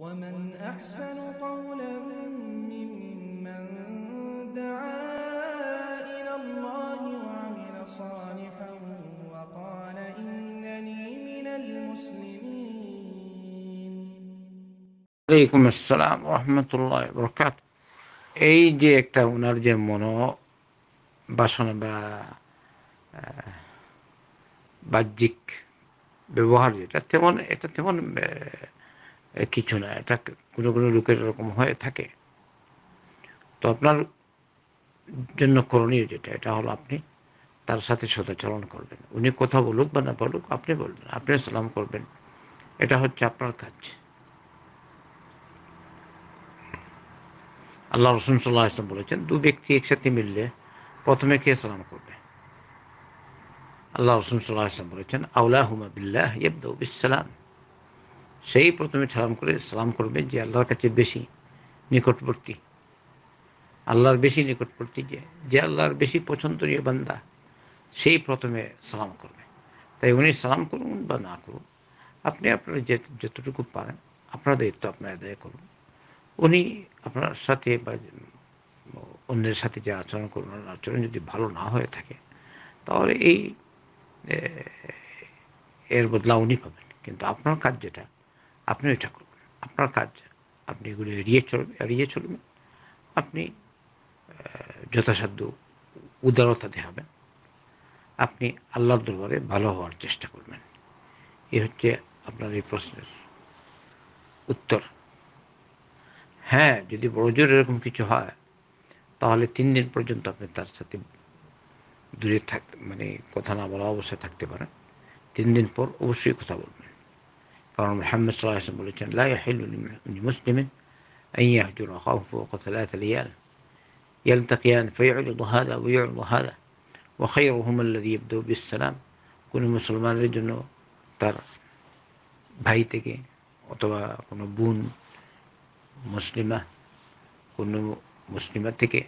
ومن أحسن قولا ممن دعا إلى الله وعمل صالحا وقال إنني من المسلمين عليكم السلام ورحمة الله وبركاته أي جيك একটা ওনার যে মনো বাসনা বা বাহ্যিক ব্যবহার যেটা কিছু না এটা কোনো কোনো লোকের এরকম হয়ে থাকে তো আপনার জন্য করণীয় যেটা এটা হলো আপনি তার সাথে সদাচরণ করবেন উনি কথা বলুক বা না বলুক আপনি বলবেন আপনি সালাম করবেন এটা হচ্ছে আপনার কাজ আল্লাহ রসুন সাল্লাহ ইসলাম বলেছেন দু ব্যক্তি একসাথে মিললে প্রথমে কে সালাম করবে আল্লাহ রসুন সাল্লাহ ইসলাম বলেছেন আউলাহুমা বিল্লাহ ইবদৌ বিসালাম সেই প্রথমে সালাম করে সালাম করবে যে আল্লাহর কাছে বেশি নিকটবর্তী আল্লাহর বেশি নিকটবর্তী যে যে আল্লাহর বেশি পছন্দনীয় বান্দা সেই প্রথমে সালাম করবে তাই উনি সালাম করুন বা না করুন আপনি আপনার যে যতটুকু পারেন আপনার দায়িত্ব আপনার আদায় করুন উনি আপনার সাথে বা অন্যের সাথে যে আচরণ করুন আচরণ যদি ভালো না হয়ে থাকে তাহলে এই এর বদলা উনি পাবেন কিন্তু আপনার কাজ যেটা আপনি ওইটা করবেন আপনার কাজ আপনি এগুলো এড়িয়ে চলবেন এড়িয়ে চলবেন আপনি যথাসাধ্য উদারতা দেখাবেন আপনি আল্লাহর দরবারে ভালো হওয়ার চেষ্টা করবেন এ হচ্ছে আপনার এই প্রশ্নের উত্তর হ্যাঁ যদি বড় জোর এরকম কিছু হয় তাহলে তিন দিন পর্যন্ত আপনি তার সাথে দূরে থাক মানে কথা না বলা অবস্থায় থাকতে পারেন তিন দিন পর অবশ্যই কথা বলবেন قال محمد صلى الله عليه وسلم لا يحل لمسلم أن يهجر أخاه فوق ثلاث ليال يلتقيان فيعرض هذا ويعرض هذا وخيرهما الذي يبدأ بالسلام কোনো মুসলমানের জন্য তার ভাই থেকে كن بون مسلمة كن مسلمة تك থেকে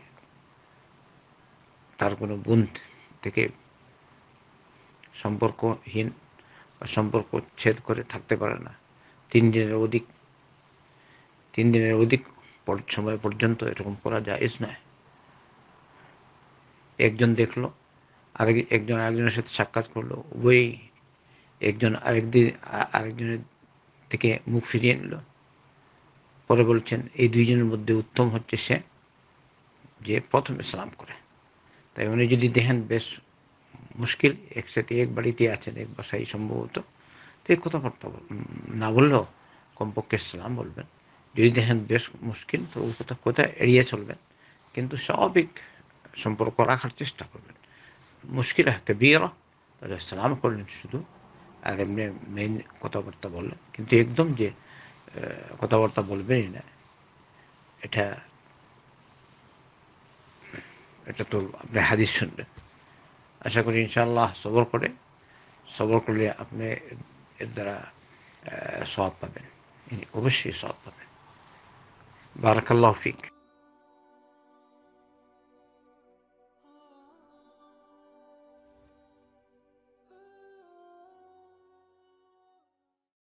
كن بون تك থেকে هين বা সম্পর্ক ছেদ করে থাকতে পারে না তিন দিনের অধিক তিন দিনের অধিক সময় পর্যন্ত এরকম করা যায় নয় একজন দেখলো আরেক একজন আরেকজনের সাথে সাক্ষাৎ করলো উভয়ই একজন আরেকদিন আরেকজনের থেকে মুখ ফিরিয়ে নিল পরে বলছেন এই দুইজনের মধ্যে উত্তম হচ্ছে সে যে প্রথমে ইসলাম করে তাই উনি যদি দেখেন বেশ মুশকিল একসাথে এক বাড়িতে আছেন এক বাসায় সম্ভবত তো এই কথাবার্তা না বললেও কমপক্ষে সালাম বলবেন যদি দেখেন বেশ মুশকিল তো ওই কথা কোথায় এড়িয়ে চলবেন কিন্তু স্বাভাবিক সম্পর্ক রাখার চেষ্টা করবেন মুশকিল একটা বিয়ের তাহলে সালাম করলেন শুধু আর এমনি মেইন কথাবার্তা বললেন কিন্তু একদম যে কথাবার্তা বলবেনই না এটা এটা তো আপনি হাদিস শুনবেন আশা করি ইনশাল্লাহ সবর করে সবর করলে আপনি এর দ্বারা সব পাবেন অবশ্যই সব পাবেন বারাকাল্লাহ ফিক